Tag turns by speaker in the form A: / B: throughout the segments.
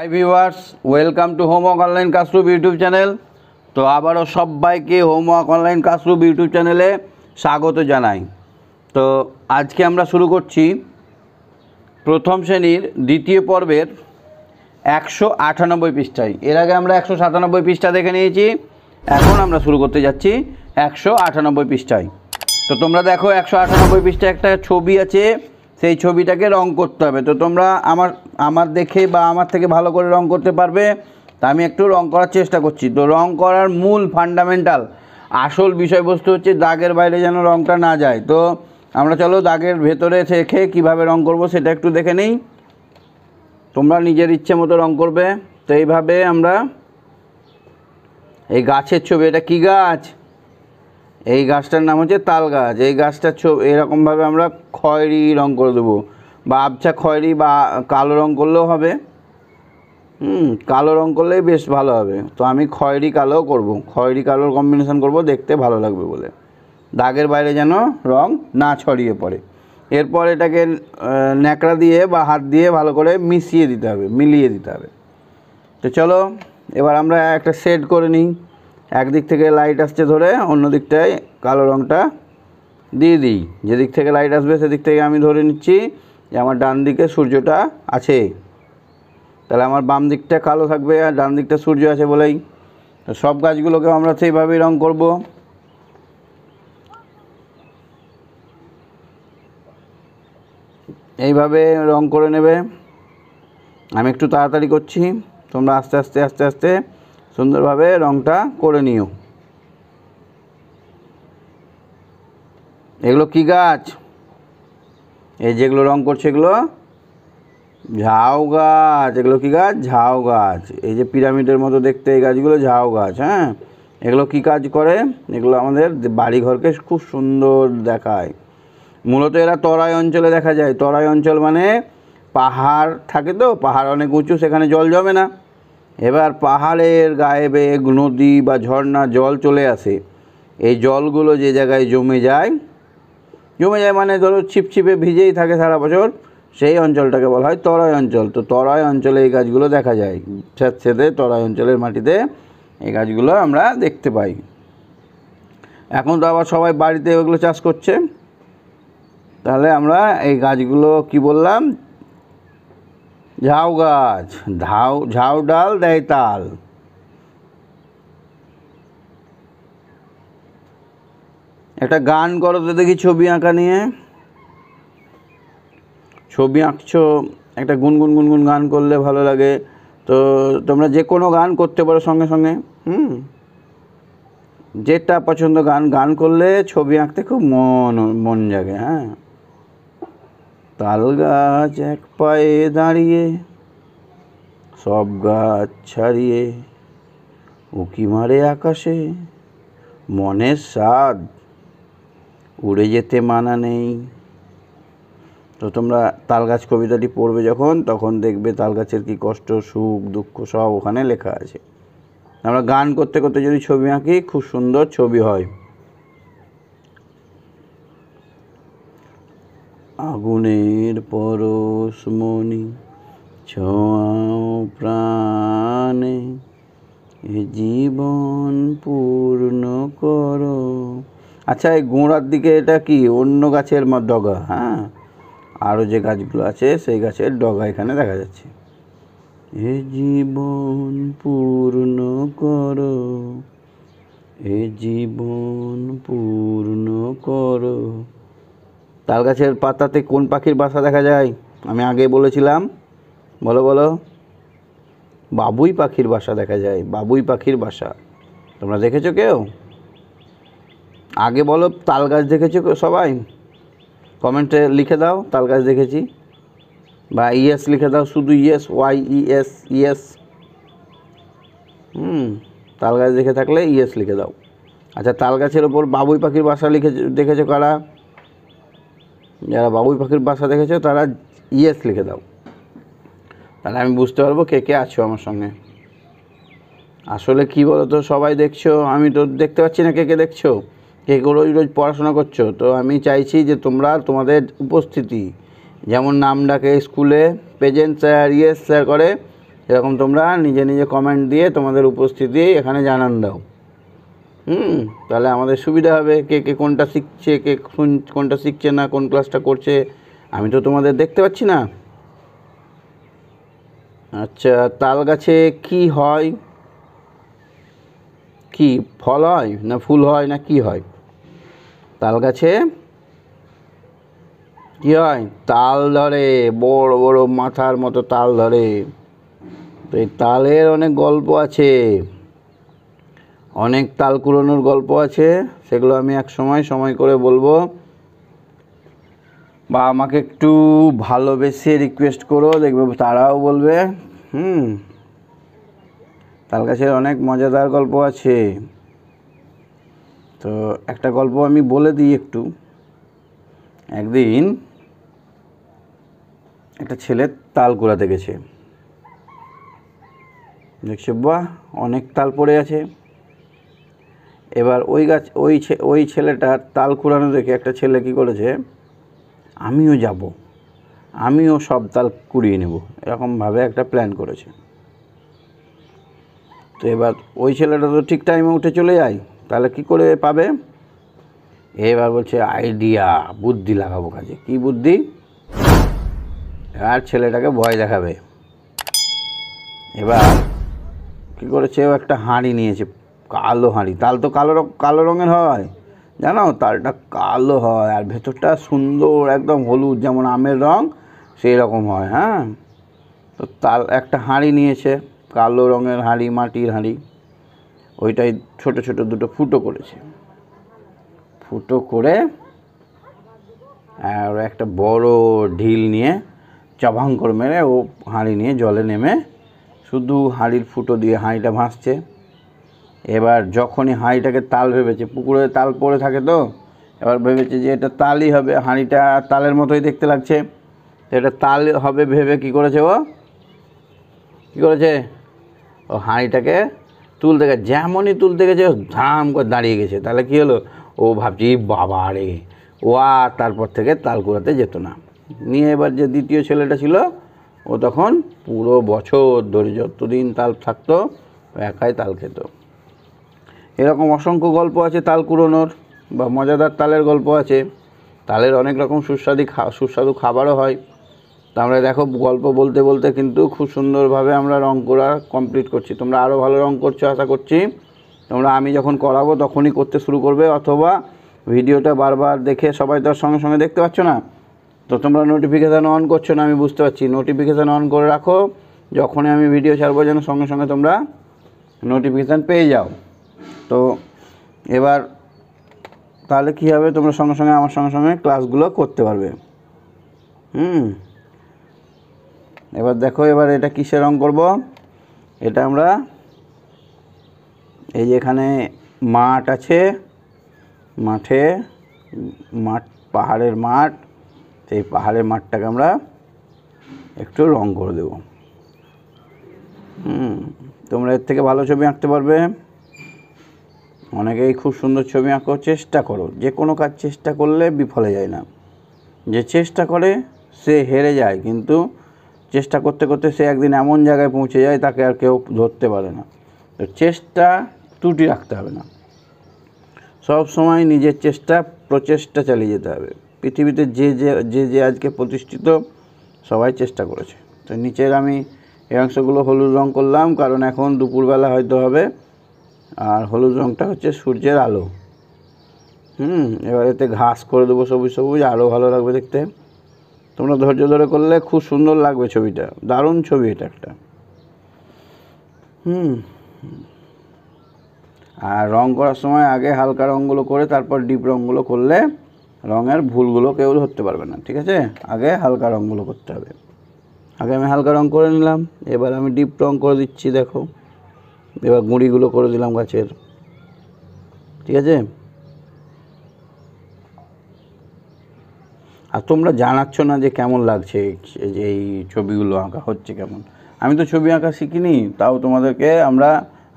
A: high viewers welcome to homework online classroom YouTube channel তো আবারও সবাইকে হোমওয়ার্ক অনলাইন ক্লাসরুম ইউটিউব চ্যানেলে স্বাগত জানাই তো আজকে আমরা শুরু করছি প্রথম শ্রেণীর দ্বিতীয় পর্বের একশো আটানব্বই পৃষ্ঠায় এর আগে আমরা একশো সাতানব্বই পৃষ্ঠা দেখে নিয়েছি এখন আমরা শুরু করতে যাচ্ছি একশো আটানব্বই পৃষ্ঠায় তো তোমরা দেখো একশো আটানব্বই পৃষ্ঠায় একটা ছবি আছে সেই ছবিটাকে রং করতে হবে তো তোমরা আমার আমার দেখে বা আমার থেকে ভালো করে রং করতে পারবে তা আমি একটু রং করার চেষ্টা করছি তো রং করার মূল ফান্ডামেন্টাল আসল বিষয়বস্তু হচ্ছে দাগের বাইরে যেন রংটা না যায় তো আমরা চলো দাগের ভেতরে রেখে কিভাবে রং করব সেটা একটু দেখে নেই তোমরা নিজের ইচ্ছে মতো রং করবে তো এইভাবে আমরা এই গাছের ছবি এটা কি গাছ এই গাছটার নাম হচ্ছে তাল গাছ এই গাছটার ছবি এরকমভাবে আমরা খয়েরি রং করে দেবো বা আবছা খয়েরি বা কালো রং করলেও হবে হুম কালো রং করলেই বেশ ভালো হবে তো আমি খয়েরি কালোও করব খয়েরি কালোর কম্বিনেশান করব দেখতে ভালো লাগবে বলে দাগের বাইরে যেন রং না ছড়িয়ে পড়ে এরপর এটাকে ন্যাকড়া দিয়ে বা হাত দিয়ে ভালো করে মিশিয়ে দিতে হবে মিলিয়ে দিতে হবে তো চলো এবার আমরা একটা সেট করে নিই একদিক থেকে লাইট আসছে ধরে অন্য দিকটায় কালো রঙটা দিয়ে দিই যেদিক থেকে লাইট আসবে সেদিক থেকে আমি ধরে নিচ্ছি যে আমার ডান দিকে সূর্যটা আছে তাহলে আমার বাম দিকটা কালো থাকবে আর ডান দিকটা সূর্য আছে বলেই তো সব গাছগুলোকে আমরা সেইভাবেই রং করব এইভাবে রং করে নেবে আমি একটু তাড়াতাড়ি করছি তোমরা আস্তে আস্তে আস্তে আস্তে সুন্দরভাবে রংটা করে নিও এগুলো কি গাছ এই যেগুলো রং করছে এগুলো ঝাউ গাছ এগুলো কী গাছ ঝাউ গাছ এই যে পিরামিডের মতো দেখতে এই গাছগুলো ঝাউ গাছ হ্যাঁ এগুলো কি কাজ করে এগুলো আমাদের বাড়িঘরকে খুব সুন্দর দেখায় মূলত এরা তরাই অঞ্চলে দেখা যায় তরাই অঞ্চল মানে পাহাড় থাকে তো পাহাড় অনেক উঁচু সেখানে জল জমে না এবার পাহাড়ের গায়ে বেয়ে নদী বা ঝর্ণা জল চলে আসে এই জলগুলো যে জায়গায় জমে যায় জমে যায় মানে ধরো ছিপছিপে ভিজেই থাকে সারা বছর সেই অঞ্চলটাকে বলা হয় তরাই অঞ্চল তো তরাই অঞ্চলে এই গাছগুলো দেখা যায় স্যাঁতসেঁতে তরাই অঞ্চলের মাটিতে এই গাছগুলো আমরা দেখতে পাই এখন তো আবার সবাই বাড়িতে ওগুলো চাষ করছে তাহলে আমরা এই গাছগুলো কি বললাম ঝাউ গাছ ঝাউ ঝাউ ডাল দেয় তাল একটা গান করো তো দেখি ছবি আঁকা নিয়ে ছবি আঁকছো একটা গুনগুন গুনগুন গান করলে ভালো লাগে তো তোমরা যে কোনো গান করতে পারো সঙ্গে সঙ্গে হুম যেটা পছন্দ গান গান করলে ছবি আঁকতে খুব মন মন জাগে হ্যাঁ তাল গাছ এক পায়ে দাঁড়িয়ে সব গাছ ছাড়িয়ে উঁকি মারে আকাশে মনের স্বাদ উড়ে যেতে মানা নেই তো তোমরা তাল গাছ কবিতাটি পড়বে যখন তখন দেখবে তাল গাছের কী কষ্ট সুখ দুঃখ সব ওখানে লেখা আছে আমরা গান করতে করতে যদি ছবি আঁকি খুব সুন্দর ছবি হয় আগুনের পরশমণি ছোঁয়াও প্রাণে এ জীবন পূর্ণ করো আচ্ছা এই গোড়ার দিকে এটা কি অন্য গাছের ডগা হ্যাঁ আরও যে গাছগুলো আছে সেই গাছের ডগা এখানে দেখা যাচ্ছে এ জীবন পূর্ণ করো এ জীবন পূর্ণ করো তাল গাছের পাতাতে কোন পাখির বাসা দেখা যায় আমি আগে বলেছিলাম বলো বলো বাবুই পাখির বাসা দেখা যায় বাবুই পাখির বাসা তোমরা দেখেছো কেউ আগে বলো তাল গাছ দেখেছো সবাই কমেন্টে লিখে দাও তাল গাছ দেখেছি বা ইয়েস লিখে দাও শুধু yes Y E S yes hmm তাল গাছ দেখে থাকলে ইয়েস লিখে দাও আচ্ছা তাল গাছের ওপর বাবুই পাখির বাসা লিখে দেখেছো কারা যারা বাবুই পাখির বাসা দেখেছো তারা ইয়েস লিখে দাও তাহলে আমি বুঝতে পারবো কে কে আছো আমার সঙ্গে আসলে কি বলো তো সবাই দেখছো আমি তো দেখতে পাচ্ছি না কে কে দেখছো কে কে রোজ রোজ পড়াশোনা করছো তো আমি চাইছি যে তোমরা তোমাদের উপস্থিতি যেমন নাম ডাকে স্কুলে প্রেজেন্ট স্যার ইয়েস স্যার করে এরকম তোমরা নিজে নিজে কমেন্ট দিয়ে তোমাদের উপস্থিতি এখানে জানান দাও হুম তাহলে আমাদের সুবিধা হবে কে কে কোনটা শিখছে কে শুন কোনটা শিখছে না কোন ক্লাসটা করছে আমি তো তোমাদের দেখতে পাচ্ছি না আচ্ছা তাল গাছে কি হয় কি ফল হয় না ফুল হয় না কি হয় তাল গাছে কী হয় তাল ধরে বড় বড় মাথার মতো তাল ধরে তো এই তালের অনেক গল্প আছে অনেক তাল কুড়োনোর গল্প আছে সেগুলো আমি এক সময় সময় করে বলবো বা আমাকে একটু ভালোবেসে রিকোয়েস্ট করো দেখবে তারাও বলবে হুম তাল গাছের অনেক মজাদার গল্প আছে তো একটা গল্প আমি বলে দিই একটু একদিন একটা ছেলে তাল কুড়াতে গেছে দেখছে বাহ অনেক তাল পড়ে আছে এবার ওই গাছ ওই ওই ছেলেটার তাল কুড়ানো দেখে একটা ছেলে কী করেছে আমিও যাব আমিও সব তাল কুড়িয়ে নেব এরকমভাবে একটা প্ল্যান করেছে তো এবার ওই ছেলেটা তো ঠিক টাইমে উঠে চলে যায় তাহলে কি করে পাবে এবার বলছে আইডিয়া বুদ্ধি লাগাবো কাজে কি বুদ্ধি আর ছেলেটাকে ভয় দেখাবে এবার কী করেছে ও একটা হাঁড়ি নিয়েছে কালো হাঁড়ি তাল তো কালো কালো রঙের হয় জানো তালটা কালো হয় আর ভেতরটা সুন্দর একদম হলুদ যেমন আমের রং সেই রকম হয় হ্যাঁ তো তাল একটা হাঁড়ি নিয়েছে কালো রঙের হাঁড়ি মাটির হাঁড়ি ওইটাই ছোট ছোট দুটো ফুটো করেছে ফুটো করে আর একটা বড় ঢিল নিয়ে চাভাঙ্কর মেরে ও হাঁড়ি নিয়ে জলে নেমে শুধু হাঁড়ির ফুটো দিয়ে হাঁড়িটা ভাসছে এবার যখনই হাঁড়িটাকে তাল ভেবেছে পুকুরে তাল পড়ে থাকে তো এবার ভেবেছে যে এটা তালই হবে হাঁড়িটা তালের মতোই দেখতে লাগছে তো এটা তাল হবে ভেবে কি করেছে ও কী করেছে ও হাঁড়িটাকে তুলতে গেছে যেমনই তুলতে গেছে ধাম করে দাঁড়িয়ে গেছে তাহলে কী হলো ও ভাবছি বাবা রে ও আর তারপর থেকে তাল কুড়াতে যেত না নিয়ে এবার যে দ্বিতীয় ছেলেটা ছিল ও তখন পুরো বছর ধরে যতদিন তাল থাকতো একাই তাল খেত এরকম অসংখ্য গল্প আছে তাল কুড়োনোর বা মজাদার তালের গল্প আছে তালের অনেক রকম সুস্বাদু খা সুস্বাদু খাবারও হয় তা আমরা দেখো গল্প বলতে বলতে কিন্তু খুব সুন্দরভাবে আমরা রং করা কমপ্লিট করছি তোমরা আরও ভালো রং করছো আশা করছি তোমরা আমি যখন করাবো তখনই করতে শুরু করবে অথবা ভিডিওটা বারবার দেখে সবাই তো সঙ্গে সঙ্গে দেখতে পাচ্ছ না তো তোমরা নোটিফিকেশান অন করছো না আমি বুঝতে পারছি নোটিফিকেশান অন করে রাখো যখনই আমি ভিডিও ছাড়বো যেন সঙ্গে সঙ্গে তোমরা নোটিফিকেশান পেয়ে যাও তো এবার তাহলে কী হবে তোমরা সঙ্গে সঙ্গে আমার সঙ্গে সঙ্গে ক্লাসগুলো করতে পারবে হুম এবার দেখো এবার এটা কিসের রং করব এটা আমরা এই যেখানে মাঠ আছে মাঠে মাঠ পাহাড়ের মাঠ সেই পাহাড়ের মাঠটাকে আমরা একটু রং করে দেব হুম তোমরা এর থেকে ভালো ছবি আঁকতে পারবে অনেকেই খুব সুন্দর ছবি আঁকো চেষ্টা করো যে কোনো কাজ চেষ্টা করলে বিফলে যায় না যে চেষ্টা করে সে হেরে যায় কিন্তু চেষ্টা করতে করতে সে একদিন এমন জায়গায় পৌঁছে যায় তাকে আর কেউ ধরতে পারে না তো চেষ্টা ত্রুটি রাখতে হবে না সব সময় নিজের চেষ্টা প্রচেষ্টা চালিয়ে যেতে হবে পৃথিবীতে যে যে যে যে আজকে প্রতিষ্ঠিত সবাই চেষ্টা করেছে তো নিচের আমি এই অংশগুলো হলুদ রঙ করলাম কারণ এখন দুপুরবেলা হয়তো হবে আর হলুদ রঙটা হচ্ছে সূর্যের আলো হুম এবার এতে ঘাস করে দেবো সবুজ সবুজ আরও ভালো লাগবে দেখতে তোমরা ধৈর্য ধরে করলে খুব সুন্দর লাগবে ছবিটা দারুণ ছবি এটা একটা হুম আর রং করার সময় আগে হালকা রঙগুলো করে তারপর ডিপ রঙগুলো করলে রঙের ভুলগুলো কেউ ধরতে পারবে না ঠিক আছে আগে হালকা রঙগুলো করতে হবে আগে আমি হালকা রঙ করে নিলাম এবার আমি ডিপ রঙ করে দিচ্ছি দেখো এবার গুঁড়িগুলো করে দিলাম গাছের ঠিক আছে আর তোমরা জানাচ্ছ না যে কেমন লাগছে যে এই ছবিগুলো আঁকা হচ্ছে কেমন আমি তো ছবি আঁকা শিখিনি তাও তোমাদেরকে আমরা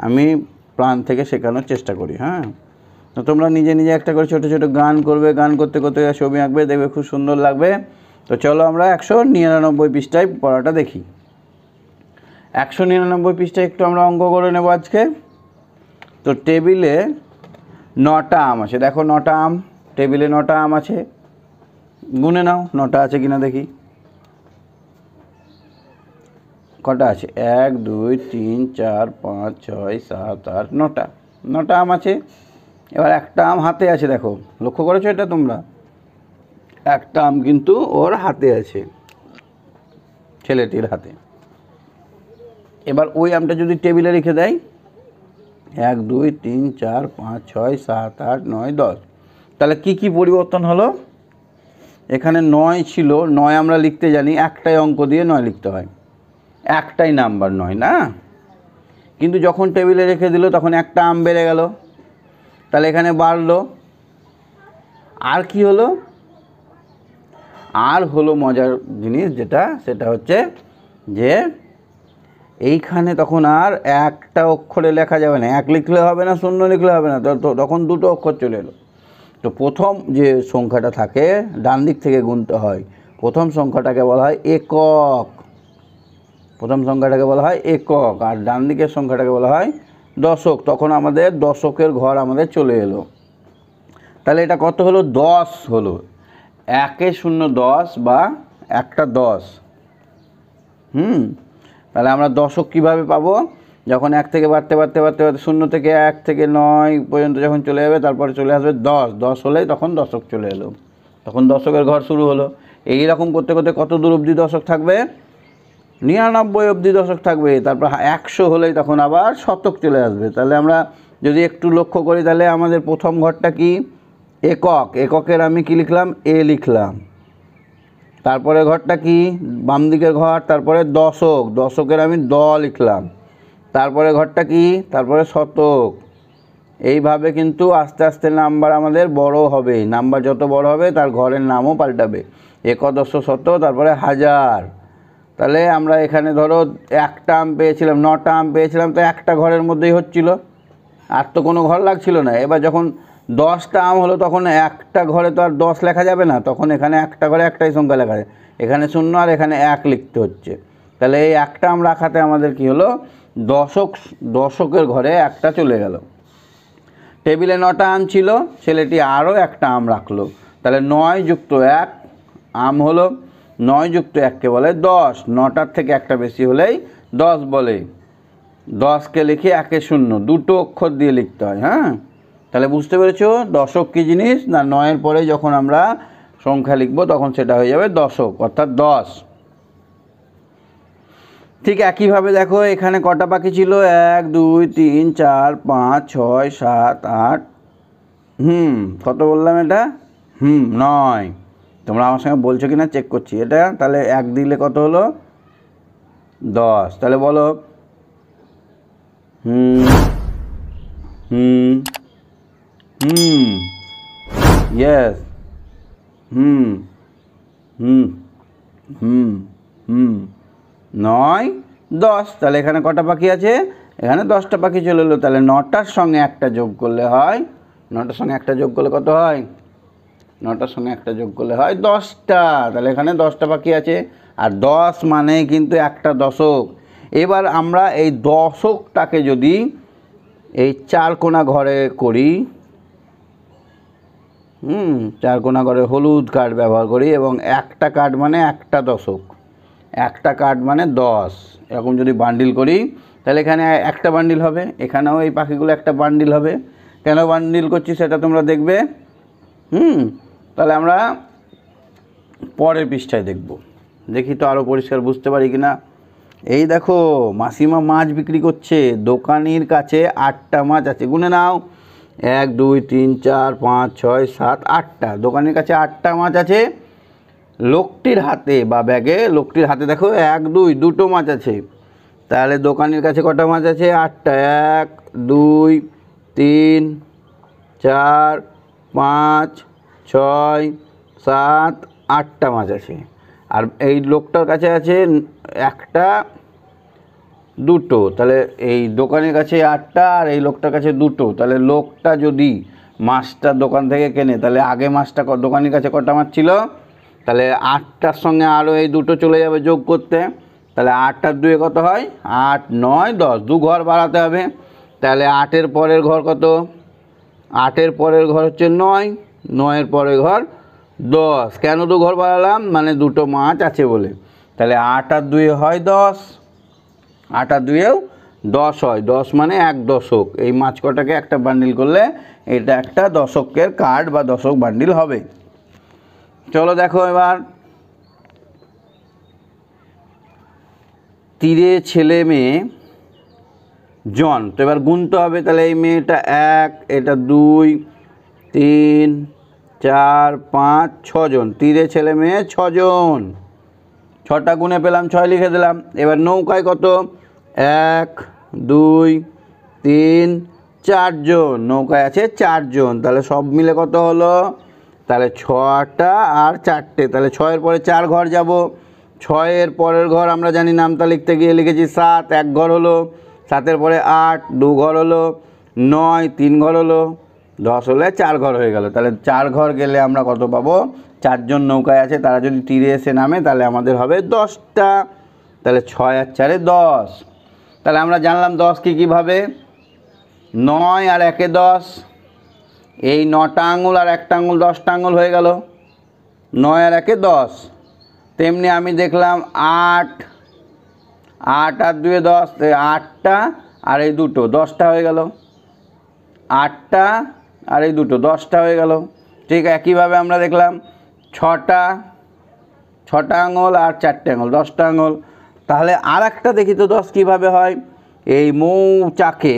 A: আমি প্রাণ থেকে শেখানোর চেষ্টা করি হ্যাঁ তো তোমরা নিজে নিজে একটা করে ছোটো ছোটো গান করবে গান করতে করতে ছবি আঁকবে দেখবে খুব সুন্দর লাগবে তো চলো আমরা একশো নিরানব্বই পৃষ্ঠায় পড়াটা দেখি একশো নিরানব্বই পিসটা একটু আমরা অঙ্ক করে নেব আজকে তো টেবিলে নটা আম আছে দেখো নটা আম টেবিলে নটা আম আছে গুনে নাও নটা আছে কিনা দেখি কটা আছে এক দুই তিন চার পাঁচ ছয় সাত আট নটা নটা আম আছে এবার একটা আম হাতে আছে দেখো লক্ষ্য করেছো এটা তোমরা একটা আম কিন্তু ওর হাতে আছে ছেলেটির হাতে এবার ওই আমটা যদি টেবিলে রেখে দেয় এক দুই তিন চার পাঁচ ছয় সাত আট নয় দশ তাহলে কি কি পরিবর্তন হলো এখানে নয় ছিল নয় আমরা লিখতে জানি একটাই অঙ্ক দিয়ে নয় লিখতে হয় একটাই নাম্বার নয় না কিন্তু যখন টেবিলে রেখে দিল তখন একটা আম বেড়ে গেল তাহলে এখানে বাড়লো আর কি হলো আর হলো মজার জিনিস যেটা সেটা হচ্ছে যে এইখানে তখন আর একটা অক্ষরে লেখা যাবে না এক লিখলে হবে না শূন্য লিখলে হবে না তখন দুটো অক্ষর চলে এলো তো প্রথম যে সংখ্যাটা থাকে ডান দিক থেকে গুনতে হয় প্রথম সংখ্যাটাকে বলা হয় একক প্রথম সংখ্যাটাকে বলা হয় একক আর ডান দিকের সংখ্যাটাকে বলা হয় দশক তখন আমাদের দশকের ঘর আমাদের চলে এলো তাহলে এটা কত হলো দশ হলো একে শূন্য দশ বা একটা দশ হুম তাহলে আমরা দশক কিভাবে পাবো যখন এক থেকে বাড়তে বাড়তে বাড়তে বাড়তে শূন্য থেকে এক থেকে নয় পর্যন্ত যখন চলে যাবে তারপরে চলে আসবে দশ দশ হলেই তখন দশক চলে এলো তখন দশকের ঘর শুরু হলো এই রকম করতে করতে কত দূর অবধি দশক থাকবে নিরানব্বই অবধি দশক থাকবে তারপর একশো হলেই তখন আবার শতক চলে আসবে তাহলে আমরা যদি একটু লক্ষ্য করি তাহলে আমাদের প্রথম ঘরটা কি একক এককের আমি কি লিখলাম এ লিখলাম তারপরে ঘরটা কি বাম দিকের ঘর তারপরে দশক দশকের আমি দ লিখলাম তারপরে ঘরটা কি তারপরে শতক এইভাবে কিন্তু আস্তে আস্তে নাম্বার আমাদের বড় হবে নাম্বার যত বড় হবে তার ঘরের নামও পাল্টাবে একদশ শত তারপরে হাজার তাহলে আমরা এখানে ধরো একটা আম পেয়েছিলাম নটা আম পেয়েছিলাম তো একটা ঘরের মধ্যেই হচ্ছিল আর তো কোনো ঘর লাগছিল না এবার যখন দশটা আম হলো তখন একটা ঘরে তো আর দশ লেখা যাবে না তখন এখানে একটা ঘরে একটাই সংখ্যা লেখা যায় এখানে শূন্য আর এখানে এক লিখতে হচ্ছে তাহলে এই একটা আম রাখাতে আমাদের কি হলো দশক দশকের ঘরে একটা চলে গেল টেবিলে নটা আম ছিল ছেলেটি আরও একটা আম রাখলো তাহলে নয় যুক্ত এক আম হলো নয় যুক্ত এককে বলে দশ নটার থেকে একটা বেশি হলেই দশ বলে দশকে লিখে একে শূন্য দুটো অক্ষর দিয়ে লিখতে হয় হ্যাঁ তাহলে বুঝতে পেরেছো দশক কী জিনিস না নয়ের পরে যখন আমরা সংখ্যা লিখব তখন সেটা হয়ে যাবে দশক অর্থাৎ দশ ঠিক একইভাবে দেখো এখানে কটা পাখি ছিল এক দুই তিন চার পাঁচ ছয় সাত আট হুম কত বললাম এটা হুম নয় তোমরা আমার সঙ্গে বলছো কি না চেক করছি এটা তাহলে এক দিলে কত হলো দশ তাহলে বলো হুম হুম হুম ইয়েস হুম হুম হুম হুম নয় দশ তাহলে এখানে কটা পাখি আছে এখানে দশটা পাখি চলে এলো তাহলে নটার সঙ্গে একটা যোগ করলে হয় নটার সঙ্গে একটা যোগ করলে কত হয় নটার সঙ্গে একটা যোগ করলে হয় দশটা তাহলে এখানে দশটা পাখি আছে আর দশ মানে কিন্তু একটা দশক এবার আমরা এই দশকটাকে যদি এই চার কোণা ঘরে করি হুম চার কোনা করে হলুদ কাঠ ব্যবহার করি এবং একটা কাঠ মানে একটা দশক একটা কাঠ মানে দশ এরকম যদি বান্ডিল করি তাহলে এখানে একটা বান্ডিল হবে এখানেও এই পাখিগুলো একটা বান্ডিল হবে কেন বান্ডিল করছি সেটা তোমরা দেখবে হুম তাহলে আমরা পরের পৃষ্ঠায় দেখব দেখি তো আরও পরিষ্কার বুঝতে পারি কি না এই দেখো মাসিমা মাছ বিক্রি করছে দোকানির কাছে আটটা মাছ আছে গুনে নাও এক দুই তিন চার পাঁচ ছয় সাত আটটা দোকানের কাছে আটটা মাছ আছে লোকটির হাতে বা ব্যাগে লোকটির হাতে দেখো এক দুই দুটো মাছ আছে তাহলে দোকানের কাছে কটা মাছ আছে আটটা এক দুই তিন চার পাঁচ ছয় সাত আটটা মাছ আছে আর এই লোকটার কাছে আছে একটা দুটো তাহলে এই দোকানের কাছে আটটা আর এই লোকটার কাছে দুটো তাহলে লোকটা যদি মাছটা দোকান থেকে কেনে তাহলে আগে মাছটা দোকানের কাছে কটা মাছ ছিল তাহলে আটটার সঙ্গে আরও এই দুটো চলে যাবে যোগ করতে তাহলে আটটার দুয়ে কত হয় আট নয় দশ দু ঘর বাড়াতে হবে তাহলে আটের পরের ঘর কত আটের পরের ঘর হচ্ছে নয় নয়ের পরের ঘর দশ কেন দু ঘর বাড়ালাম মানে দুটো মাছ আছে বলে তাহলে আট আর দুয়ে হয় দশ আটা দুয়েও দশ হয় দশ মানে এক দশক এই মাছ কটাকে একটা বান্ডিল করলে এটা একটা দশকের কার্ড বা দশক বান্ডিল হবে চলো দেখো এবার তীরে ছেলে মেয়ে জন তো এবার গুনতে হবে তাহলে এই মেয়েটা এক এটা দুই তিন চার পাঁচ ছজন তীরে ছেলে মেয়ে ছজন ছটা গুনে পেলাম ছয় লিখে দিলাম এবার নৌকায় কত এক দুই তিন চারজন নৌকায় আছে চারজন তাহলে সব মিলে কত হলো তাহলে ছটা আর চারটে তাহলে ছয়ের পরে চার ঘর যাব ছয়ের পরের ঘর আমরা জানি নামটা লিখতে গিয়ে লিখেছি সাত এক ঘর হলো সাতের পরে আট দু ঘর হলো নয় তিন ঘর হলো দশ হলে চার ঘর হয়ে গেল তাহলে চার ঘর গেলে আমরা কত পাবো চারজন নৌকায় আছে তারা যদি তীরে এসে নামে তাহলে আমাদের হবে দশটা তাহলে ছয় আর চারে দশ তাহলে আমরা জানলাম দশকে কীভাবে নয় আর একে দশ এই নটা আঙুল আর একটা আঙুল দশটা আঙুল হয়ে গেল নয় আর একে দশ তেমনি আমি দেখলাম আট আট আর দুয়ে দশ আটটা আর এই দুটো দশটা হয়ে গেল আটটা আর এই দুটো দশটা হয়ে গেল ঠিক একইভাবে আমরা দেখলাম ছটা ছটা আঙুল আর চারটে আঙুল দশটা আঙুল তাহলে আর একটা দেখি তো দশ কীভাবে হয় এই মৌচাকে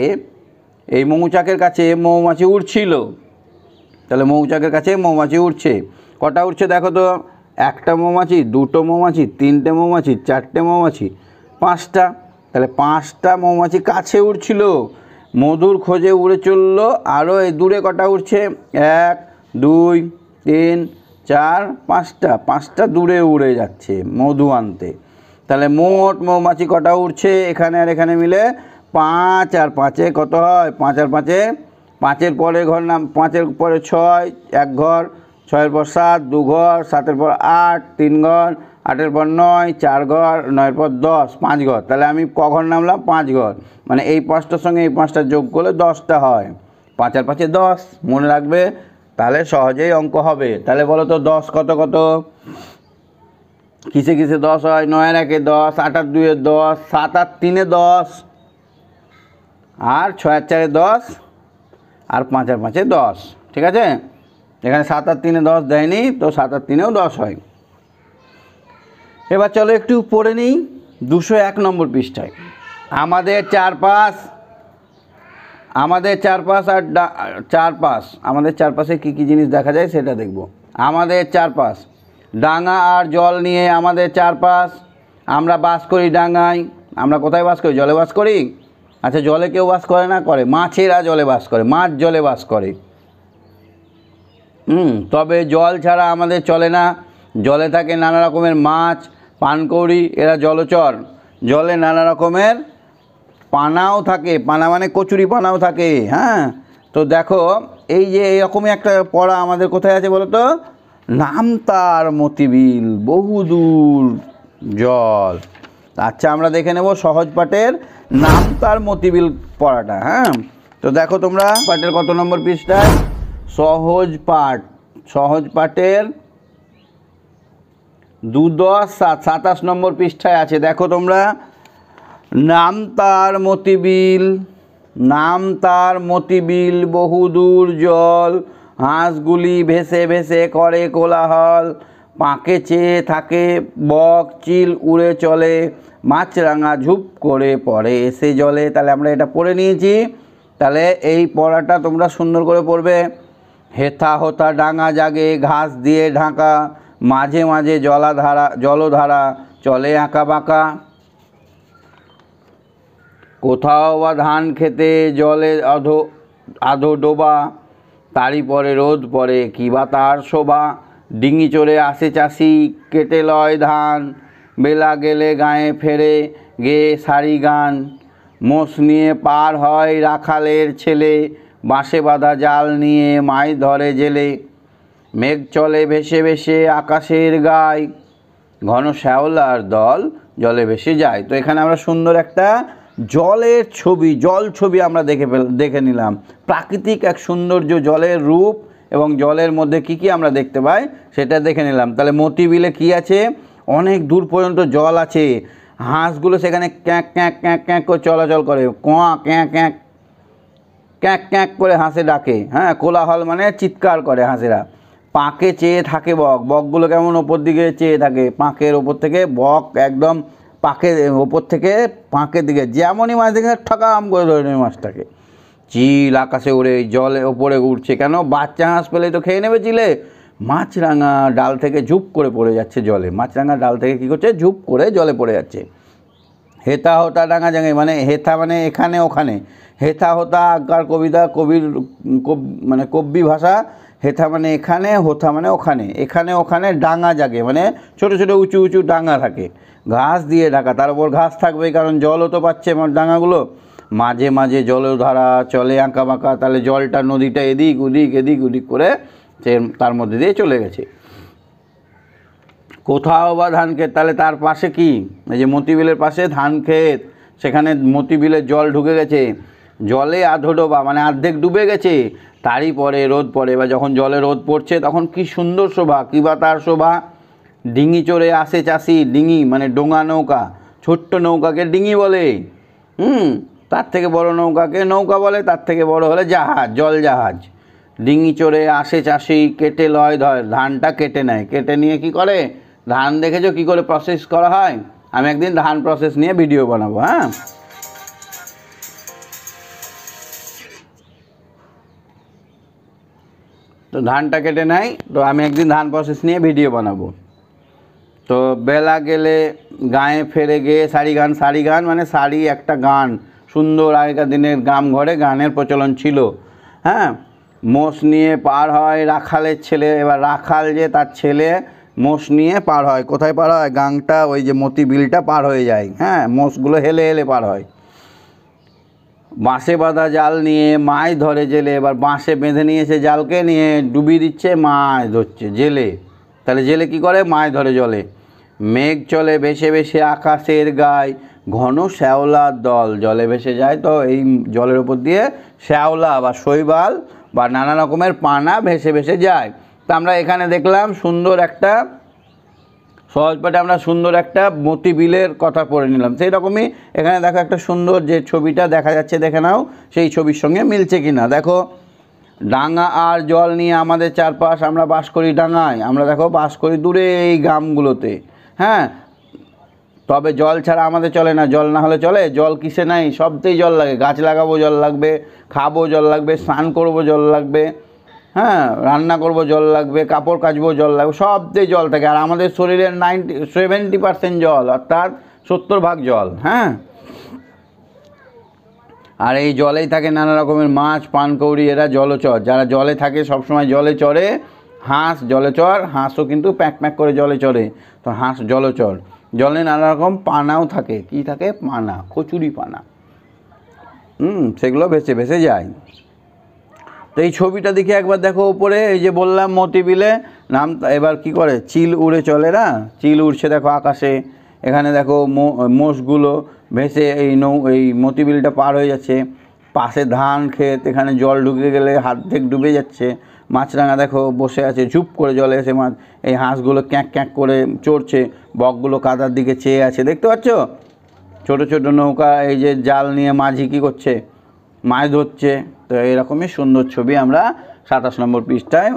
A: এই মৌচাকের কাছে মৌমাছি উড়ছিল তাহলে মৌচাকের কাছে মৌমাছি উঠছে কটা উঠছে দেখো তো একটা মৌমাছি দুটো মৌমাছি তিনটে মৌমাছি চারটে মৌমাছি পাঁচটা তাহলে পাঁচটা মৌমাছি কাছে উড়ছিল মধুর খোঁজে উড়ে চলল আরও এই দূরে কটা উঠছে এক দুই তিন চার পাঁচটা পাঁচটা দূরে উড়ে যাচ্ছে মধু আনতে তাহলে মোট মৌমাছি কটা উঠছে এখানে আর এখানে মিলে পাঁচ আর পাঁচে কত হয় পাঁচ আর পাঁচে পাঁচের পরে ঘর নাম পাঁচের পরে ছয় এক ঘর ছয়ের পর সাত দু ঘর সাতের পর আট তিন ঘর আটের পর নয় চার ঘর নয়ের পর দশ পাঁচ ঘর তাহলে আমি ক ঘর নামলাম পাঁচ ঘর মানে এই পাঁচটার সঙ্গে এই পাঁচটা যোগ করলে দশটা হয় পাঁচ আর পাঁচে দশ মনে রাখবে তাহলে সহজেই অঙ্ক হবে তাহলে বলো তো দশ কত কত কিসে কিসে দশ হয় নয়ের একে দশ আট আট দুয়ে দশ সাত আট তিনে দশ আর ছয় আর চারে দশ আর পাঁচ আর পাঁচে দশ ঠিক আছে এখানে সাত আর তিনে দশ দেয়নি তো সাত আর তিনেও দশ হয় এবার চলো একটু পড়ে নিই দুশো এক নম্বর পৃষ্ঠায় আমাদের চারপাশ আমাদের চারপাশ আর চারপাশ আমাদের চারপাশে কী কী জিনিস দেখা যায় সেটা দেখব আমাদের চারপাশ ডাঙা আর জল নিয়ে আমাদের চারপাশ আমরা বাস করি ডাঙায় আমরা কোথায় বাস করি জলে বাস করি আচ্ছা জলে কেউ বাস করে না করে মাছেরা জলে বাস করে মাছ জলে বাস করে হুম তবে জল ছাড়া আমাদের চলে না জলে থাকে নানা রকমের মাছ পানকৌড়ি এরা জলচর জলে নানা রকমের পানাও থাকে পানা মানে কচুরি পানাও থাকে হ্যাঁ তো দেখো এই যে এরকমই একটা পড়া আমাদের কোথায় আছে বলো তো নাম তার মতিবিল বহুদূর জল আচ্ছা আমরা দেখে নেব সহজ পাঠের নাম তার মতিবিল পড়াটা হ্যাঁ তো দেখো তোমরা পাঠের কত নম্বর পৃষ্ঠায় সহজ পাঠ সহজ পাঠের দু দশ সাত সাতাশ নম্বর পৃষ্ঠায় আছে দেখো তোমরা নাম তার মতিবিল নাম তার মতিবিল বহুদূর জল হাঁসগুলি ভেসে ভেসে করে কোলাহল পাঁকে চেয়ে থাকে বক চিল উড়ে চলে মাছরাঙা ঝুপ করে পড়ে এসে জলে তাহলে আমরা এটা পড়ে নিয়েছি তাহলে এই পড়াটা তোমরা সুন্দর করে পড়বে হেথা হোথা ডাঙা জাগে ঘাস দিয়ে ঢাকা মাঝে মাঝে জলাধারা জলধারা চলে আঁকা বাঁকা কোথাও বা ধান খেতে জলে আধো আধো ডোবা তারই পরে রোদ পরে কি বা তার শোভা ডিঙি চড়ে আসে চাষি কেটে লয় ধান বেলা গেলে গায়ে ফেরে গে সারি গান মোষ নিয়ে পার হয় রাখালের ছেলে বাঁশে বাঁধা জাল নিয়ে মাই ধরে জেলে মেঘ চলে ভেসে ভেসে আকাশের গায় ঘন শ্যাওলার দল জলে ভেসে যায় তো এখানে আমরা সুন্দর একটা জলের ছবি জল ছবি আমরা দেখে দেখে নিলাম প্রাকৃতিক এক সৌন্দর্য জলের রূপ এবং জলের মধ্যে কি কি আমরা দেখতে পাই সেটা দেখে নিলাম তাহলে মতিবিলে কি আছে অনেক দূর পর্যন্ত জল আছে হাঁসগুলো সেখানে ক্যাঁক ক্যাঁক ক্যাঁক ক্যাঁক করে চলাচল করে কোঁয়া ক্যাঁক ক্যাঁক ক্যাঁক ক্যাঁক করে হাঁসে ডাকে হ্যাঁ কোলাহল মানে চিৎকার করে হাঁসেরা পাঁকে চেয়ে থাকে বক বকগুলো কেমন ওপর দিকে চেয়ে থাকে পাঁকের ওপর থেকে বক একদম পাকে ওপর থেকে পাঁকের দিকে যেমনই মাছ দেখে ঠকাম করে ধরে নেবে মাছটাকে চিল আকাশে উড়ে জলে ওপরে উঠছে কেন বাচ্চা হাঁস পেলে তো খেয়ে নেবে চিলে মাছরাঙা ডাল থেকে ঝুপ করে পড়ে যাচ্ছে জলে মাছরাঙা ডাল থেকে কী করছে ঝুপ করে জলে পড়ে যাচ্ছে হেতা হতা ডাঙা জাঙে মানে হেথা মানে এখানে ওখানে হেথা হতা আজ্ঞার কবিতা কবির মানে কব্যি ভাষা হেথা মানে এখানে হোথা মানে ওখানে এখানে ওখানে ডাঙা জাগে মানে ছোট ছোট উঁচু উঁচু ডাঙা থাকে ঘাস দিয়ে ঢাকা তার উপর ঘাস থাকবে কারণ জলও তো পাচ্ছে আমার ডাঙাগুলো মাঝে মাঝে জলধারা চলে আঁকা বাঁকা তাহলে জলটা নদীটা এদিক ওদিক এদিক ওদিক করে সে তার মধ্যে দিয়ে চলে গেছে কোথাও বা ধান ক্ষেত তাহলে তার পাশে কি এই যে মতিবিলের পাশে ধান ক্ষেত সেখানে মতিবিলের জল ঢুকে গেছে জলে আধো ডোবা মানে অর্ধেক ডুবে গেছে তারই পরে রোদ পড়ে বা যখন জলে রোদ পড়ছে তখন কি সুন্দর শোভা কী বা তার শোভা ডিঙি চড়ে আসে চাষি ডিঙি মানে ডোঙা নৌকা ছোট্ট নৌকাকে ডিঙি বলে হুম তার থেকে বড় নৌকাকে নৌকা বলে তার থেকে বড় হলে জাহাজ জল জাহাজ ডিঙি চড়ে আসে চাষি কেটে লয় ধয় ধানটা কেটে নেয় কেটে নিয়ে কি করে ধান দেখেছো কি করে প্রসেস করা হয় আমি একদিন ধান প্রসেস নিয়ে ভিডিও বানাবো হ্যাঁ তো ধানটা কেটে নেয় তো আমি একদিন ধান প্রসেস নিয়ে ভিডিও বানাবো তো বেলা গেলে গায়ে ফেরে গিয়ে শাড়ি গান শাড়ি গান মানে শাড়ি একটা গান সুন্দর আগেকার দিনের গ্রাম ঘরে গানের প্রচলন ছিল হ্যাঁ মোষ নিয়ে পার হয় রাখালের ছেলে এবার রাখাল যে তার ছেলে মোষ নিয়ে পার হয় কোথায় পার হয় গাংটা ওই যে মতি বিলটা পার হয়ে যায় হ্যাঁ মোষগুলো হেলে হেলে পার হয় বাঁশে বাঁধা জাল নিয়ে মাছ ধরে জেলে এবার বাঁশে বেঁধে নিয়েছে জালকে নিয়ে ডুবিয়ে দিচ্ছে মাছ ধরছে জেলে তাহলে জেলে কি করে মাছ ধরে জলে মেঘ চলে ভেসে ভেসে আকাশের গায়ে ঘন শ্যাওলার দল জলে ভেসে যায় তো এই জলের ওপর দিয়ে শ্যাওলা বা শৈবাল বা নানা রকমের পানা ভেসে ভেসে যায় তো আমরা এখানে দেখলাম সুন্দর একটা সহজ পাঠে আমরা সুন্দর একটা মতি বিলের কথা পড়ে নিলাম সেই রকমই এখানে দেখো একটা সুন্দর যে ছবিটা দেখা যাচ্ছে দেখে নাও সেই ছবির সঙ্গে মিলছে কি না দেখো ডাঙা আর জল নিয়ে আমাদের চারপাশ আমরা বাস করি ডাঙায় আমরা দেখো বাস করি দূরে এই গ্রামগুলোতে হ্যাঁ তবে জল ছাড়া আমাদের চলে না জল না হলে চলে জল কিসে নাই সবতেই জল লাগে গাছ লাগাবো জল লাগবে খাবো জল লাগবে স্নান করবো জল লাগবে হ্যাঁ রান্না করব জল লাগবে কাপড় কাচবো জল লাগবে সবতেই জল থাকে আর আমাদের শরীরের নাইনটি সেভেন্টি পার্সেন্ট জল অর্থাৎ সত্তর ভাগ জল হ্যাঁ আর এই জলেই থাকে নানা রকমের মাছ পানকৌড়ি এরা জলচর যারা জলে থাকে সবসময় জলে চড়ে হাঁস জলচর হাঁসও কিন্তু প্যাক প্যাক করে জলে চড়ে তো হাঁস জলচর জলে নানা রকম পানাও থাকে কি থাকে পানা কচুরি পানা হুম সেগুলো ভেসে ভেসে যায় তো এই ছবিটা দেখে একবার দেখো ওপরে এই যে বললাম মতিবিলে নাম এবার কি করে চিল উড়ে চলে না চিল উড়ছে দেখো আকাশে এখানে দেখো মোষগুলো ভেসে এই নৌ এই মতিবিলটা পার হয়ে যাচ্ছে পাশে ধান ক্ষেত এখানে জল ঢুকে গেলে হাত থেকে ডুবে যাচ্ছে মাছরাঙা দেখো বসে আছে ঝুপ করে জলে এসে মাছ এই হাঁসগুলো ক্যাঁক ক্যাঁক করে চড়ছে বকগুলো কাদার দিকে চেয়ে আছে দেখতে পাচ্ছ ছোট ছোট নৌকা এই যে জাল নিয়ে মাঝি কী করছে মাছ ধরছে তো এরকমই সুন্দর ছবি আমরা সাতাশ নম্বর পৃষ্ঠায়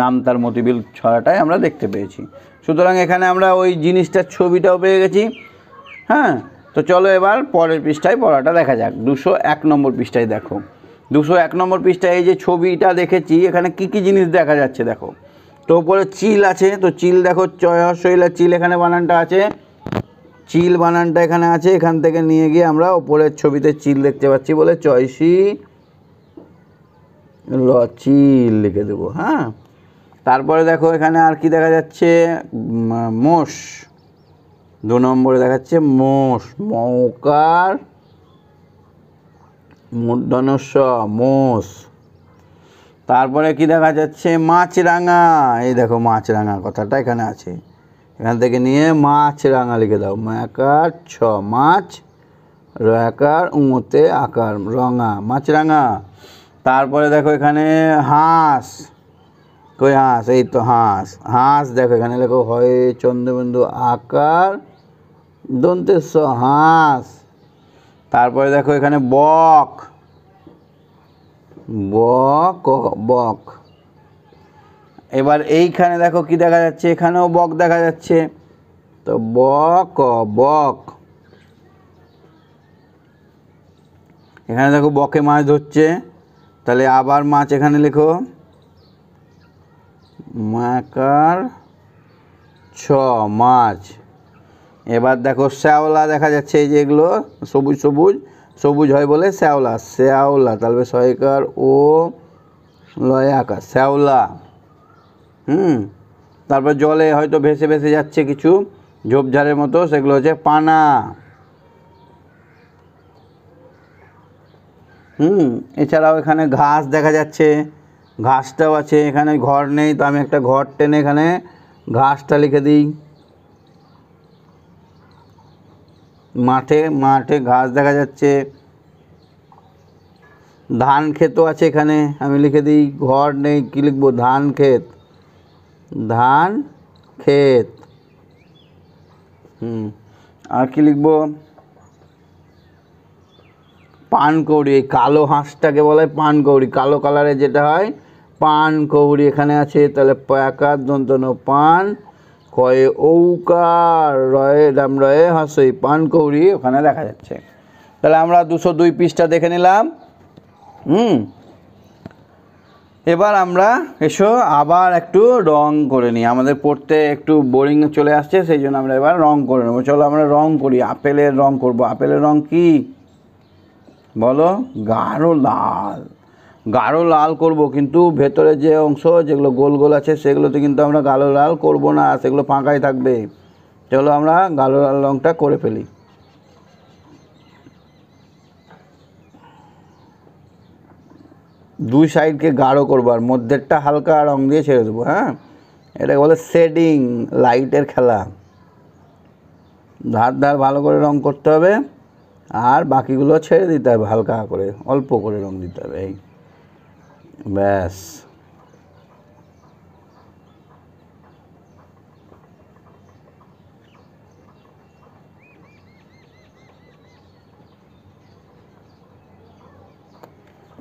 A: নাম তার মতিবিল ছড়াটায় আমরা দেখতে পেয়েছি সুতরাং এখানে আমরা ওই জিনিসটার ছবিটাও পেয়ে গেছি হ্যাঁ তো চলো এবার পরের পৃষ্ঠায় পড়াটা দেখা যাক দুশো এক নম্বর পৃষ্ঠায় দেখো দুশো এক নম্বর পৃষ্ঠায় এই যে ছবিটা দেখেছি এখানে কি কি জিনিস দেখা যাচ্ছে দেখো তো উপরে চিল আছে তো চিল দেখো চয়শৈলা চিল এখানে বানানটা আছে চিল বানানটা এখানে আছে এখান থেকে নিয়ে গিয়ে আমরা ওপরের ছবিতে চিল দেখতে পাচ্ছি বলে চয়সি ল চিল লিখে দেবো হ্যাঁ তারপরে দেখো এখানে আর কি দেখা যাচ্ছে মোষ দু নম্বরে দেখাচ্ছে মোষ মৌকার মুদনস্ব মোষ তারপরে কি দেখা যাচ্ছে মাছরাঙা এই দেখো মাছরাঙা কথাটা এখানে আছে এখান থেকে নিয়ে মাছরাঙা লিখে দাও মাকার ছ মাছ রয়াকার উঁতে আকার রঙা মাছরাঙা তারপরে দেখো এখানে হাঁস কই হাঁস এই তো হাঁস হাঁস দেখো এখানে লেখো হয় চন্দ্রবিন্দু আকার দন্তে স হাঁস তারপরে দেখো এখানে বক বক বক এবার এইখানে দেখো কি দেখা যাচ্ছে এখানেও বক দেখা যাচ্ছে তো বক বক এখানে দেখো বকে মাছ ধরছে তাহলে আবার মাছ এখানে লেখো মাকার ছ মাছ এবার দেখো শ্যাওলা দেখা যাচ্ছে এই যেগুলো সবুজ সবুজ সবুজ হয় বলে শ্যাওলা শ্যাওলা তাহলে সয়কার ও লয় আকার শ্যাওলা হুম তারপর জলে হয়তো ভেসে ভেসে যাচ্ছে কিছু ঝোপঝাড়ের মতো সেগুলো হচ্ছে পানা হুম এছাড়াও এখানে ঘাস দেখা যাচ্ছে ঘাসটাও আছে এখানে ঘর নেই তো আমি একটা ঘর টেনে এখানে ঘাসটা লিখে দিই মাঠে মাঠে ঘাস দেখা যাচ্ছে ধান ক্ষেতও আছে এখানে আমি লিখে দিই ঘর নেই কি লিখবো ধান ক্ষেত ধান ক্ষেত হুম আর কি লিখবো পানকৌড়ি এই কালো হাঁসটাকে বলে পানকৌড়ি কালো কালারে যেটা হয় পান কৌড়ি এখানে আছে তাহলে প্যাকার দন্তন পান কয়ে ঔকার রয়ে দাম রয়ে হাসই পানকৌড়ি ওখানে দেখা যাচ্ছে তাহলে আমরা দুশো দুই পিসটা দেখে নিলাম হুম এবার আমরা এসো আবার একটু রং করে নিই আমাদের পড়তে একটু বোরিং চলে আসছে সেই জন্য আমরা এবার রং করে নেবো চলো আমরা রং করি আপেলের রং করব আপেলের রং কি বলো গাঢ় লাল গাঢ় লাল করব কিন্তু ভেতরে যে অংশ যেগুলো গোল গোল আছে সেগুলোতে কিন্তু আমরা গাঢ় লাল করব না সেগুলো ফাঁকাই থাকবে সেগুলো আমরা গাঢ় লাল রঙটা করে ফেলি দুই সাইডকে গাঢ় করবো আর মধ্যেরটা হালকা রঙ দিয়ে ছেড়ে দেবো হ্যাঁ এটাকে বলে শেডিং লাইটের খেলা ধার ধার ভালো করে রং করতে হবে আর বাকিগুলো ছেড়ে দিতে হবে হালকা করে অল্প করে রং দিতে হবে এই ব্যাস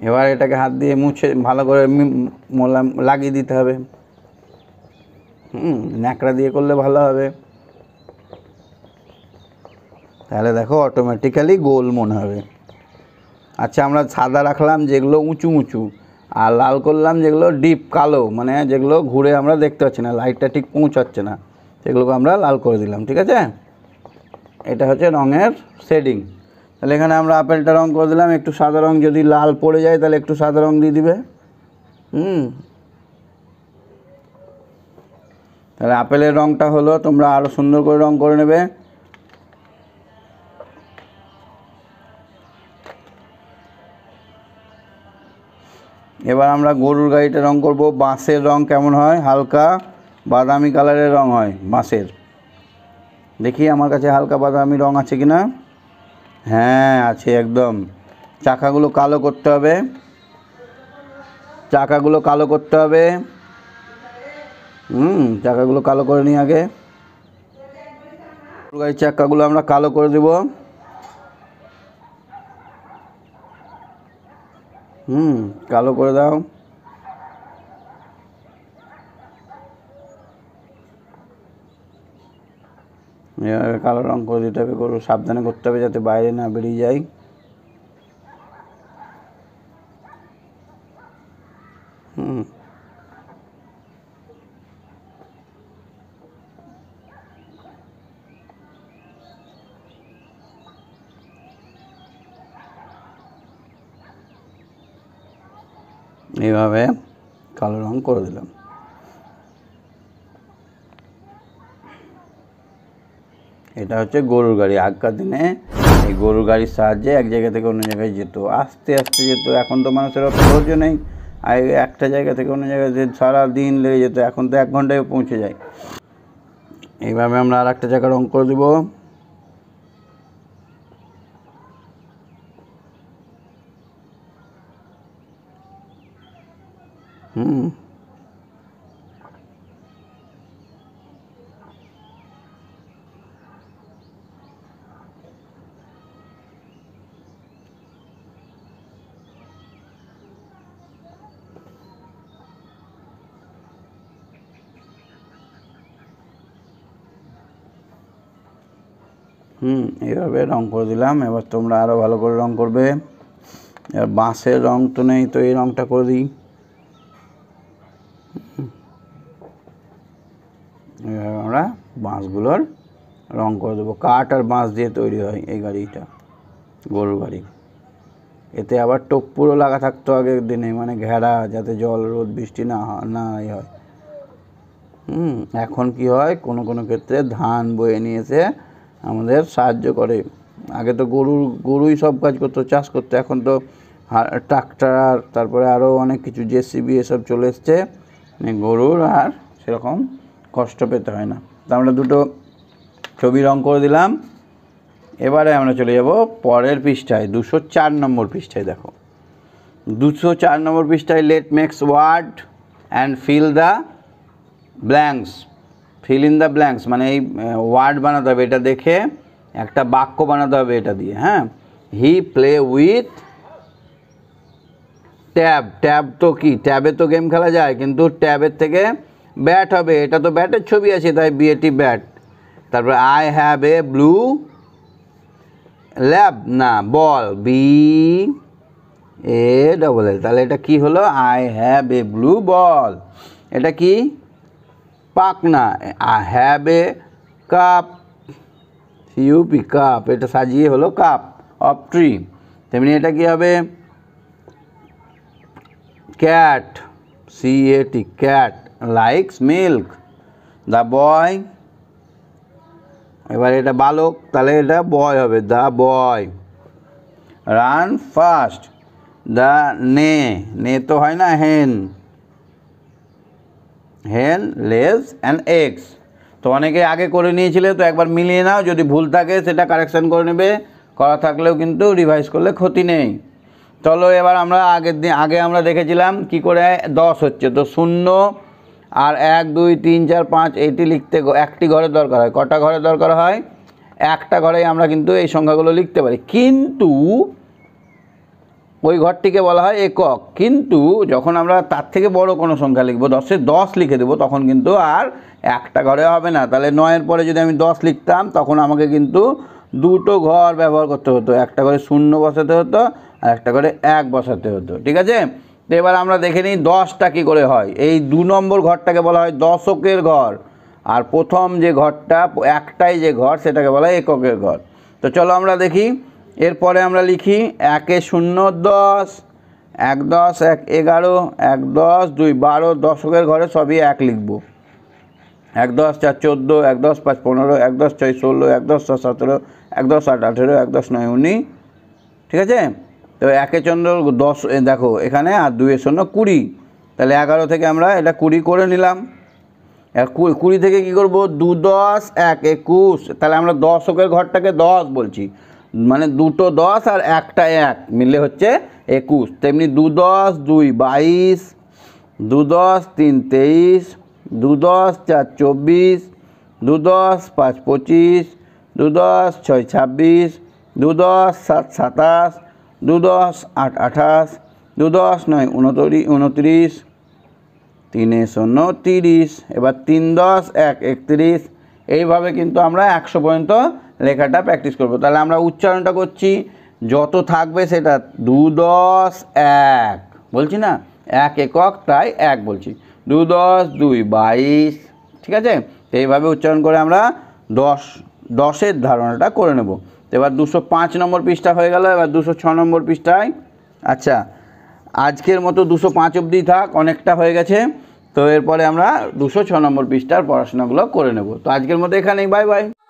A: এবার এটাকে হাত দিয়ে মুছে ভালো করে মোলাম লাগিয়ে দিতে হবে হুম ন্যাকড়া দিয়ে করলে ভালো হবে তাহলে দেখো অটোমেটিক্যালি গোল মনে হবে আচ্ছা আমরা সাদা রাখলাম যেগুলো উঁচু উঁচু আর লাল করলাম যেগুলো ডিপ কালো মানে যেগুলো ঘুরে আমরা দেখতে পাচ্ছি না লাইটটা ঠিক পৌঁছাচ্ছে না সেগুলোকে আমরা লাল করে দিলাম ঠিক আছে এটা হচ্ছে রঙের শেডিং তাহলে এখানে আমরা আপেলটা রঙ করে দিলাম একটু সাদা রঙ যদি লাল পড়ে যায় তাহলে একটু সাদা রঙ দিয়ে দিবে হুম তাহলে আপেলের রঙটা হলো তোমরা আরও সুন্দর করে রঙ করে নেবে এবার আমরা গরুর গাড়িটা রং করব বাঁশের রং কেমন হয় হালকা বাদামি কালারের রং হয় বাঁশের দেখি আমার কাছে হালকা বাদামি রং আছে কি না হ্যাঁ আছে একদম চাকাগুলো কালো করতে হবে চাকাগুলো কালো করতে হবে হুম চাকাগুলো কালো করে নিই আগে গরুর গাড়ির চাকাগুলো আমরা কালো করে দেবো হুম কালো করে দাও এভাবে কালো রং করে দিতে হবে গরু সাবধানে করতে হবে যাতে বাইরে না বেরিয়ে যায় হুম এইভাবে কালো রং করে দিলাম এটা হচ্ছে গরুর গাড়ি আগকার দিনে এই গরুর গাড়ির সাহায্যে এক জায়গা থেকে অন্য জায়গায় যেত আস্তে আস্তে যেত এখন তো মানুষের অত ধৈর্য নেই আর একটা জায়গা থেকে অন্য জায়গায় যে সারা দিন লেগে যেত এখন তো এক ঘন্টায় পৌঁছে যায় এইভাবে আমরা আর একটা জায়গা রং করে দেবো এইভাবে রং করে দিলাম এবার তোমরা আরও ভালো করে রং করবে এবার বাঁশের রং তো নেই তো এই রংটা করে দিই এইভাবে আমরা বাঁশগুলোর রং করে দেবো কাঠ আর বাঁশ দিয়ে তৈরি হয় এই গাড়িটা গরুর গাড়ি এতে আবার টোপ্পুরও লাগা থাকতো আগের দিনে মানে ঘেরা যাতে জল রোদ বৃষ্টি না না হয় হুম এখন কি হয় কোনো কোনো ক্ষেত্রে ধান বয়ে নিয়ে এসে আমাদের সাহায্য করে আগে তো গরুর গরুই সব কাজ করতো চাষ করতো এখন তো ট্রাক্টর তারপরে আরও অনেক কিছু জেসিবি এসব চলে এসছে মানে গরুর আর সেরকম কষ্ট পেতে হয় না তা আমরা দুটো ছবি রং করে দিলাম এবারে আমরা চলে যাব পরের পৃষ্ঠায় দুশো চার নম্বর পৃষ্ঠায় দেখো দুশো চার নম্বর পৃষ্ঠায় let makes word and fill the blanks fill in the blanks মানে এই ওয়ার্ড বানাতে হবে এটা দেখে একটা বাক্য বানাতে হবে এটা দিয়ে হ্যাঁ he play with tab tab তো কি ট্যাবে তো গেম খেলা যায় কিন্তু ট্যাবের থেকে ব্যাট হবে এটা তো ব্যাটের ছবি আছে তাই বিএটি ব্যাট তারপরে I have a blue lab না ball B A double L তাহলে এটা কি হলো I have a blue ball এটা কি পাকনা আই হ্যাভ এ কাপ থিওবি কাপ এটা সাজিয়ে হলো কাপ অপট্রি তেমনি এটা কি হবে cat c a t cat likes milk the boy এবারে এটা বালক তাহলে এটা বয় হবে the boy run fast the ne নে তো হয় না hen হেন লেস অ্যান্ড এক্স তো অনেকে আগে করে নিয়েছিলে তো একবার মিলিয়ে নাও যদি ভুল থাকে সেটা কারেকশান করে নেবে করা থাকলেও কিন্তু রিভাইস করলে ক্ষতি নেই চলো এবার আমরা আগের দিন আগে আমরা দেখেছিলাম কি করে দশ হচ্ছে তো শূন্য আর এক দুই তিন চার পাঁচ এইটি লিখতে একটি ঘরের দরকার হয় কটা ঘরের দরকার হয় একটা ঘরেই আমরা কিন্তু এই সংখ্যাগুলো লিখতে পারি কিন্তু ওই ঘরটিকে বলা হয় একক কিন্তু যখন আমরা তার থেকে বড় কোনো সংখ্যা লিখব দশে দশ লিখে দেবো তখন কিন্তু আর একটা ঘরে হবে না তাহলে নয়ের পরে যদি আমি দশ লিখতাম তখন আমাকে কিন্তু দুটো ঘর ব্যবহার করতে হতো একটা করে শূন্য বসাতে হতো আর একটা করে এক বসাতে হতো ঠিক আছে তো এবার আমরা দেখে নিই দশটা কী করে হয় এই দু নম্বর ঘরটাকে বলা হয় দশকের ঘর আর প্রথম যে ঘরটা একটাই যে ঘর সেটাকে বলা হয় এককের ঘর তো চলো আমরা দেখি এরপরে আমরা লিখি একে শূন্য দশ এক দশ এক এগারো এক দশ দুই বারো দশকের ঘরে সবই এক লিখব এক দশ চার চোদ্দো এক দশ পাঁচ পনেরো এক দশ ছয় ষোলো এক দশ ছয় সতেরো এক দশ আট আঠেরো এক দশ নয় উনিশ ঠিক আছে তো একে চন্দ্র দশ দেখো এখানে আর দুয়ে শূন্য কুড়ি তাহলে এগারো থেকে আমরা এটা কুড়ি করে নিলাম কুড়ি থেকে কি করব দু দশ এক একুশ তাহলে আমরা দশকের ঘরটাকে দশ বলছি মানে দুটো দশ আর একটা এক মিলে হচ্ছে একুশ তেমনি দু দশ দুই বাইশ দু দশ তিন তেইশ দু দশ চার চব্বিশ দু দশ পাঁচ পঁচিশ দু দশ ছয় ছাব্বিশ দু দশ সাত সাতাশ দু দশ আট আঠাশ দু দশ নয় উনতরি উনত্রিশ তিনে শূন্য তিরিশ এবার তিন দশ এক একত্রিশ এইভাবে কিন্তু আমরা একশো পর্যন্ত লেখাটা প্র্যাকটিস করব তাহলে আমরা উচ্চারণটা করছি যত থাকবে সেটা দু দশ এক বলছি না এক একক তাই এক বলছি দু দশ দুই বাইশ ঠিক আছে এইভাবে উচ্চারণ করে আমরা দশ দশের ধারণাটা করে নেব এবার দুশো পাঁচ নম্বর পৃষ্ঠা হয়ে গেল এবার দুশো ছ নম্বর পৃষ্ঠায় আচ্ছা আজকের মতো দুশো পাঁচ অবধি থাক অনেকটা হয়ে গেছে তো এরপরে আমরা দুশো ছ নম্বর পৃষ্ঠার পড়াশোনাগুলো করে নেব তো আজকের মধ্যে এখানেই বাই বাই